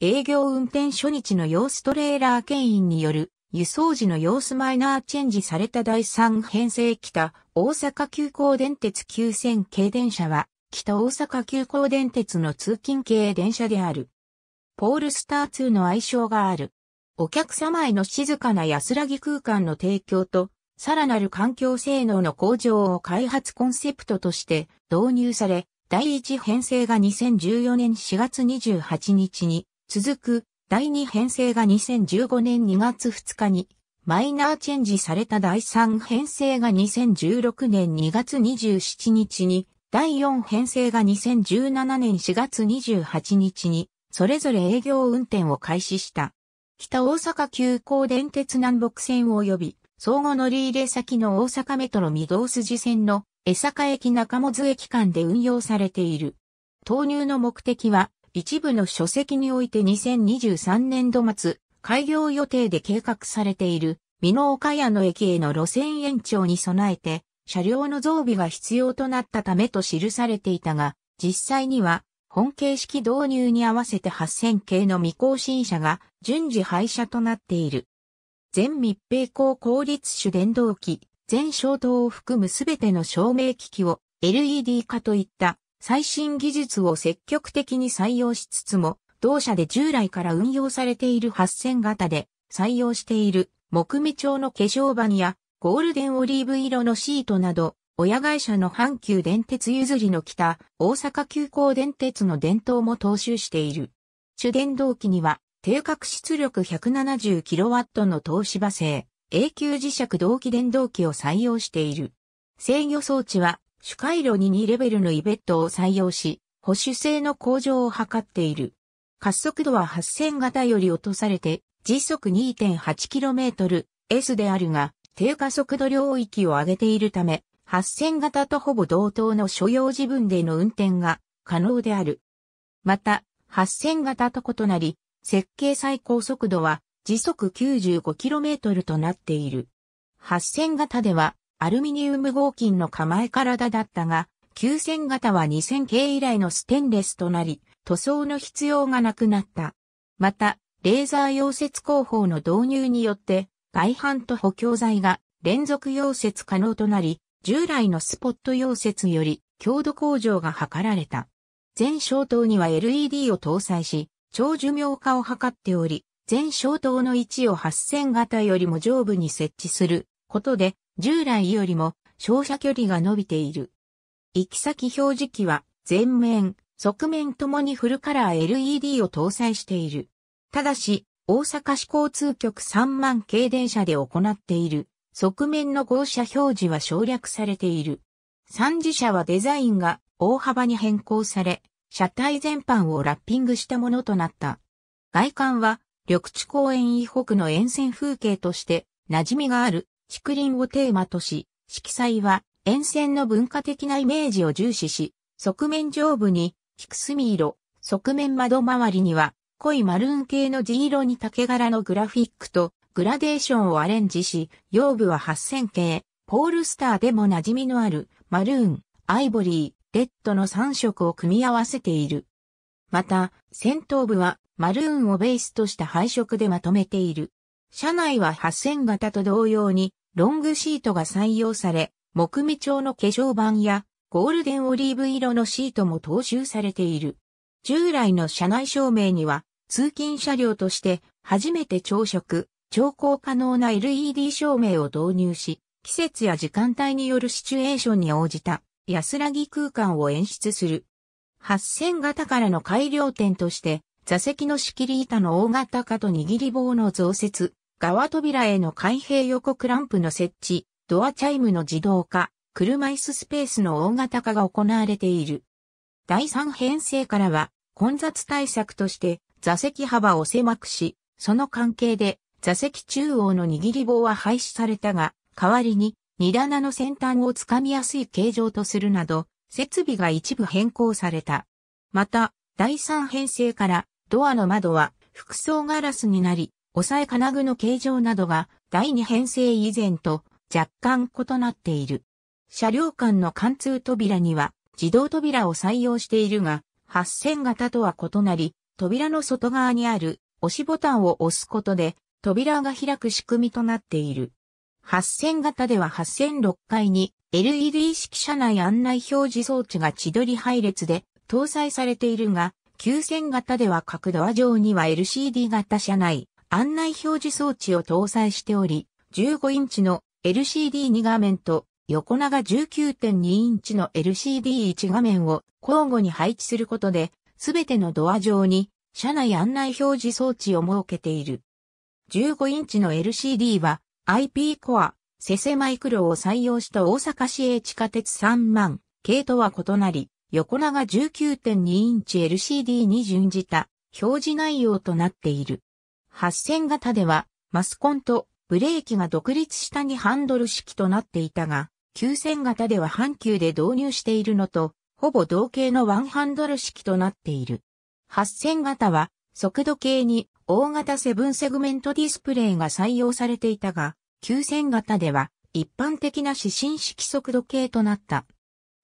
営業運転初日の様子トレーラー牽引による輸送時の様子マイナーチェンジされた第3編成北大阪急行電鉄9000系電車は北大阪急行電鉄の通勤系電車である。ポールスター2の愛称がある。お客様への静かな安らぎ空間の提供とさらなる環境性能の向上を開発コンセプトとして導入され、第1編成が2014年4月28日に続く第2編成が2015年2月2日にマイナーチェンジされた第3編成が2016年2月27日に第4編成が2017年4月28日にそれぞれ営業運転を開始した。北大阪急行電鉄南北線及び相互乗り入れ先の大阪メトロ御堂筋線の江坂駅中本駅間で運用されている。投入の目的は一部の書籍において2023年度末、開業予定で計画されている、美濃岡谷の駅への路線延長に備えて、車両の増備が必要となったためと記されていたが、実際には、本形式導入に合わせて8000系の未更新車が順次廃車となっている。全密閉高効率種電動機、全消灯を含むすべての照明機器を LED 化といった最新技術を積極的に採用しつつも、同社で従来から運用されている8000型で採用している木目調の化粧板やゴールデンオリーブ色のシートなど、親会社の阪急電鉄譲りの北、大阪急行電鉄の伝統も踏襲している。主電動機には、定格出力 170kW の東芝製、永久磁石同期電動機を採用している。制御装置は主回路に2レベルのイベットを採用し、保守性の向上を図っている。滑速度は8000型より落とされて、時速 2.8km/s であるが、低加速度領域を上げているため、8000型とほぼ同等の所要自分での運転が可能である。また、8000型と異なり、設計最高速度は時速 95km となっている。8000型ではアルミニウム合金の構え体だったが、9000型は2000系以来のステンレスとなり、塗装の必要がなくなった。また、レーザー溶接工法の導入によって、外板と補強材が連続溶接可能となり、従来のスポット溶接より強度向上が図られた。全消灯には LED を搭載し、長寿命化を図っており、全消灯の位置を8000型よりも上部に設置することで、従来よりも照射距離が伸びている。行き先表示器は前面、側面ともにフルカラー LED を搭載している。ただし、大阪市交通局3万系電車で行っている側面の号車表示は省略されている。三次車はデザインが大幅に変更され、車体全般をラッピングしたものとなった。外観は緑地公園以北の沿線風景として馴染みがある竹林をテーマとし、色彩は沿線の文化的なイメージを重視し、側面上部に菊墨色、側面窓周りには濃いマルーン系の地色に竹柄のグラフィックとグラデーションをアレンジし、腰部は8000系、ポールスターでも馴染みのあるマルーン、アイボリー、レッドの3色を組み合わせている。また、先頭部はマルーンをベースとした配色でまとめている。車内は8000型と同様にロングシートが採用され、木目調の化粧板やゴールデンオリーブ色のシートも踏襲されている。従来の車内照明には通勤車両として初めて朝食、調光可能な LED 照明を導入し、季節や時間帯によるシチュエーションに応じた安らぎ空間を演出する。8000型からの改良点として、座席の仕切り板の大型化と握り棒の増設、側扉への開閉横クランプの設置、ドアチャイムの自動化、車椅子スペースの大型化が行われている。第3編成からは、混雑対策として座席幅を狭くし、その関係で座席中央の握り棒は廃止されたが、代わりに荷棚の先端をつかみやすい形状とするなど、設備が一部変更された。また、第3編成からドアの窓は複層ガラスになり、さえ金具の形状などが第二編成以前と若干異なっている。車両間の貫通扉には自動扉を採用しているが、8000型とは異なり、扉の外側にある押しボタンを押すことで扉が開く仕組みとなっている。8000型では8006階に LED 式車内案内表示装置が千鳥り配列で搭載されているが、9000型では角度上には LCD 型車内案内表示装置を搭載しており、15インチの LCD2 画面と横長19.2インチの LCD1 画面を交互に配置することで、すべてのドア上に車内案内表示装置を設けている。15インチの LCD は IP コア、セセマイクロを採用した大阪市営地下鉄3万系とは異なり、横長19.2インチ LCD に準じた表示内容となっている。8000型では、マスコンとブレーキが独立した2ハンドル式となっていたが、9000型では阪急で導入しているのと、ほぼ同型のワンハンドル式となっている。8000型は、速度計に大型セブンセグメントディスプレイが採用されていたが、9000型では一般的な指針式速度計となった。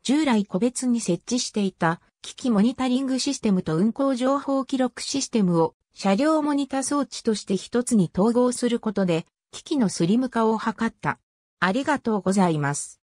従来個別に設置していた機器モニタリングシステムと運行情報記録システムを車両モニタ装置として一つに統合することで、機器のスリム化を図った。ありがとうございます。